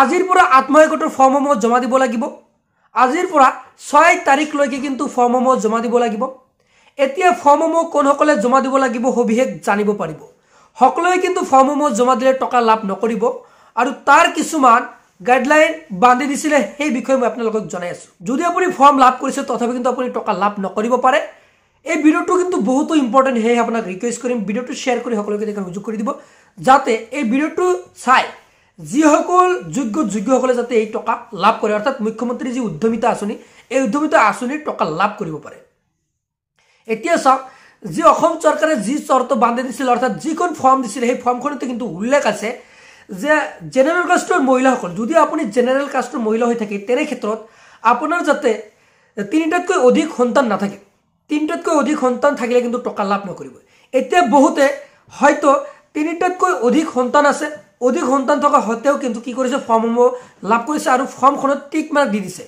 আজিৰ পৰা আত্মসহায়ক গোটৰ ফৰ্মসমূহ জমা দিব লাগিব আজিৰ পৰা ছয় তাৰিখলৈকে কিন্তু ফৰ্মসমূহ জমা দিব লাগিব এতিয়া ফৰ্মসমূহ কোনসকলে জমা দিব লাগিব সবিশেষ জানিব পাৰিব সকলোৱে কিন্তু ফৰ্মসমূহ জমা দিলে টকা লাভ নকৰিব আৰু তাৰ কিছুমান গাইডলাইন বান্ধি দিছিলে সেই বিষয়ে মই আপোনালোকক জনাই আছোঁ যদি আপুনি ফৰ্ম লাভ কৰিছে তথাপি কিন্তু আপুনি টকা লাভ নকৰিব পাৰে এই ভিডিঅ'টো কিন্তু বহুতো ইম্পৰ্টেণ্ট সেয়েহে আপোনাক ৰিকুৱেষ্ট কৰিম ভিডিঅ'টো শ্বেয়াৰ কৰি সকলোকে সুযোগ কৰি দিব যাতে এই ভিডিঅ'টো চাই যিসকল যোগ্য যোগ্যসকলে যাতে এই টকা লাভ কৰে অৰ্থাৎ মুখ্যমন্ত্ৰীৰ যি উদ্যমিতা আঁচনি এই উদ্যমিতা আঁচনিৰ টকা লাভ কৰিব পাৰে এতিয়া চাওক যি অসম চৰকাৰে যি চৰ্ত বান্ধি দিছিল অৰ্থাৎ যিখন ফৰ্ম দিছিল সেই ফৰ্মখনতে কিন্তু উল্লেখ আছে যে জেনেৰেল কাষ্টৰ মহিলাসকল যদি আপুনি জেনেৰেল কাষ্টৰ মহিলা হৈ থাকে তেনে ক্ষেত্ৰত আপোনাৰ যাতে তিনিটাতকৈ অধিক সন্তান নাথাকে তিনিটাতকৈ অধিক সন্তান থাকিলে কিন্তু টকা লাভ নকৰিব এতিয়া বহুতে হয়তো তিনিটাতকৈ অধিক সন্তান আছে অধিক সন্তান থকা সত্ত্বেও কিন্তু কি কৰিছে ফৰ্মসমূহ লাভ কৰিছে আৰু ফৰ্মখনত টিক মাৰ্ক দি দিছে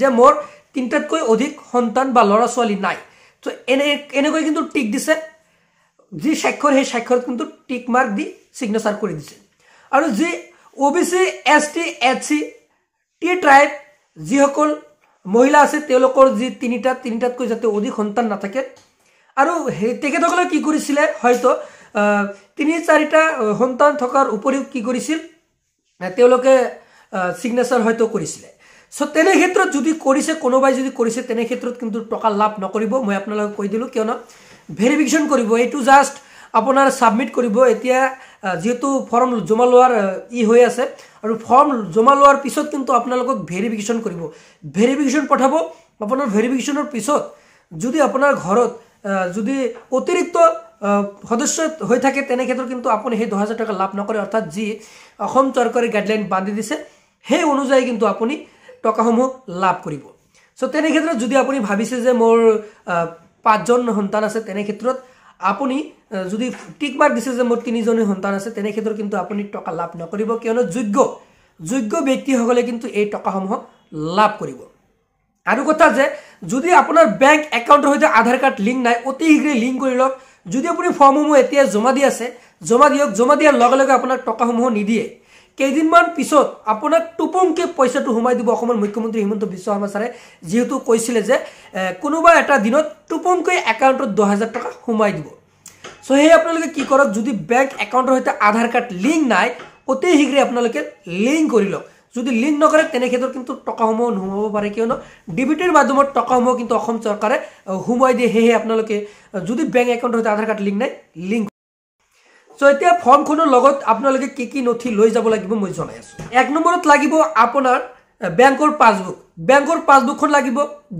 যে মোৰ তিনিটাতকৈ অধিক সন্তান বা ল'ৰা ছোৱালী নাই ত' এনে এনেকৈ কিন্তু টিক দিছে যি স্বাক্ষৰ সেই স্বাক্ষৰত কিন্তু টিক মাৰ্ক দি ছিগনেচাৰ কৰি দিছে আৰু যি O' B C S T H C T tribe যিসকল মহিলা আছে তেওঁলোকৰ যি তিনিটা তিনিটাতকৈ যাতে অধিক সন্তান নাথাকে আৰু সেই তেখেতসকলে কি কৰিছিলে হয়তো তিনি চাৰিটা সন্তান থকাৰ উপৰিও কি কৰিছিল তেওঁলোকে ছিগনেচাৰ হয়তো কৰিছিলে চ' তেনে ক্ষেত্ৰত যদি কৰিছে কোনোবাই যদি কৰিছে তেনে ক্ষেত্ৰত কিন্তু টকা লাভ নকৰিব মই আপোনালোকক কৈ দিলোঁ কিয়নো ভেৰিফিকেশ্যন কৰিব এইটো জাষ্ট আপোনাৰ ছাবমিট কৰিব এতিয়া যিহেতু ফৰ্ম জমা লোৱাৰ ই হৈ আছে আৰু ফৰ্ম জমা লোৱাৰ পিছত কিন্তু আপোনালোকক ভেৰিফিকেশ্যন কৰিব ভেৰিফিকেশ্যন পঠাব আপোনাৰ ভেৰিফিকেশ্যনৰ পিছত যদি আপোনাৰ ঘৰত যদি অতিৰিক্ত সদস্য হৈ থাকে তেনেক্ষেত্ৰত কিন্তু আপুনি সেই দহ হাজাৰ টকা লাভ নকৰে অৰ্থাৎ যি অসম চৰকাৰে গাইডলাইন বান্ধি দিছে সেই অনুযায়ী কিন্তু আপুনি টকাসমূহ লাভ কৰিব চ' তেনেক্ষেত্ৰত যদি আপুনি ভাবিছে যে মোৰ পাঁচজন সন্তান আছে তেনে ক্ষেত্ৰত আপুনি যদি টিক মাৰ্ক দিছে যে মোৰ তিনিজনী সন্তান আছে তেনেক্ষেত্ৰত কিন্তু আপুনি টকা লাভ নকৰিব কিয়নো যোগ্য যোগ্য ব্যক্তিসকলে কিন্তু এই টকাসমূহ লাভ কৰিব আৰু কথা যে যদি আপোনাৰ বেংক একাউণ্টৰ সৈতে আধাৰ কাৰ্ড লিংক নাই অতি শীঘ্ৰে লিংক কৰি লওক যদি আপুনি ফৰ্মসমূহ এতিয়া জমা দি আছে জমা দিয়ক জমা দিয়াৰ লগে লগে আপোনাক টকাসমূহ নিদিয়ে কেইদিনমান পিছত আপোনাক টুপুংকে পইচাটো সোমাই দিব অসমৰ মুখ্যমন্ত্ৰী হিমন্ত বিশ্ব শৰ্মা ছাৰে যিহেতু কৈছিলে যে কোনোবা এটা দিনত টুপুংকৈ একাউণ্টত দহ হাজাৰ টকা সোমাই দিব চ' সেয়ে আপোনালোকে কি কৰক যদি বেংক একাউণ্টৰ সৈতে আধাৰ কাৰ্ড লিংক নাই অতি শীঘ্ৰে আপোনালোকে লিংক কৰি লওক যদি লিংক নকৰে তেনেক্ষেত্ৰত কিন্তু টকাসমূহ নোসোমাব পাৰে কিয়নো ডিবিটিৰ মাধ্যমত টকাসমূহ কিন্তু অসম চৰকাৰে সোমোৱাই দিয়ে সেয়েহে আপোনালোকে যদি বেংক একাউণ্টৰ সৈতে আধাৰ কাৰ্ড লিংক নাই লিংক চ' এতিয়া ফৰ্মখনৰ লগত আপোনালোকে কি কি নথি লৈ যাব লাগিব মই জনাই আছোঁ এক নম্বৰত লাগিব আপোনাৰ বেংকৰ পাছবুক বেংকৰ পাছবুকখন লাগিব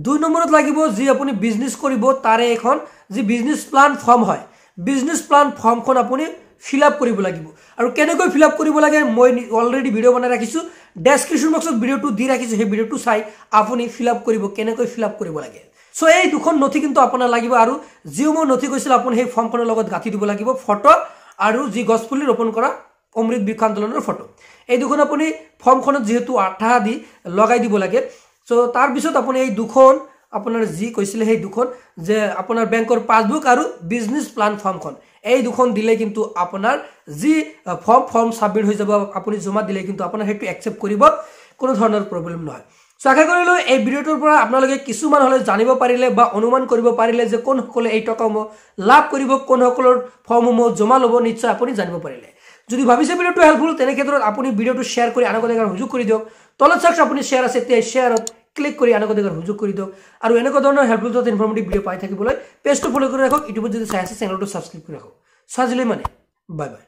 দুই নম্বৰত লাগিব যি আপুনি বিজনেছ কৰিব তাৰে এখন যি বিজনেছ প্লান ফৰ্ম হয় বিজনেছ প্লান ফৰ্মখন আপুনি ফিল আপ কৰিব লাগিব আৰু কেনেকৈ ফিল আপ কৰিব লাগে মই অলৰেডি ভিডিঅ' বনাই ৰাখিছোঁ ডেছক্ৰিপশ্যন বক্সত ভিডিঅ'টো দি ৰাখিছোঁ সেই ভিডিঅ'টো চাই আপুনি ফিল আপ কৰিব কেনেকৈ ফিল আপ কৰিব লাগে চ' এই দুখন নথি কিন্তু আপোনাৰ লাগিব আৰু যি মই নথি কৈছিল আপুনি সেই ফৰ্মখনৰ লগত গাঁঠি দিব লাগিব ফটো আৰু যি গছপুলি ৰোপণ কৰা অমৃত বৃক্ষ আন্দোলনৰ ফটো এই দুখন আপুনি ফৰ্মখনত যিহেতু আঠা দি লগাই দিব লাগে চ' তাৰপিছত আপুনি এই দুখন আপোনাৰ যি কৈছিলে সেই দুখন যে আপোনাৰ বেংকৰ পাছবুক আৰু বিজনেছ প্লান ফৰ্মখন এই দুখন দিলে কিন্তু আপোনাৰ যি ফৰ্ম ফৰ্ম ছাবমিট হৈ যাব আপুনি জমা দিলে কিন্তু আপোনাৰ সেইটো একচেপ্ট কৰিব কোনো ধৰণৰ প্ৰব্লেম নহয় চ' আশা কৰিলোঁ এই ভিডিঅ'টোৰ পৰা আপোনালোকে কিছুমান হ'লে জানিব পাৰিলে বা অনুমান কৰিব পাৰিলে যে কোনসকলে এই টকাসমূহ লাভ কৰিব কোনসকলৰ ফৰ্মসমূহ জমা ল'ব নিশ্চয় আপুনি জানিব পাৰিলে যদি ভাবিছে ভিডিঅ'টো হেল্পফুল তেনেক্ষেত্ৰত আপুনি ভিডিঅ'টো শ্বেয়াৰ কৰি আনক সুযোগ কৰি দিয়ক তলত চাওকচোন আপুনি শ্বেয়াৰ আছে তেতিয়া শ্বেয়াৰত ক্লিক কৰি আনকে সুযোগ কৰি দিয়ক আৰু এনেকুৱা ধৰণৰ হেল্পফুল তথা ইনফৰ্মেটিভ ভিডিঅ' পাই থাকিবলৈ পেজটো ফ'ল' কৰি ৰাখক ইউটিউবত যদি চাই আছে চেনেলটো ছাবস্ক্ৰাইব কৰি ৰাখক চাই দিলে মানে বাই বাই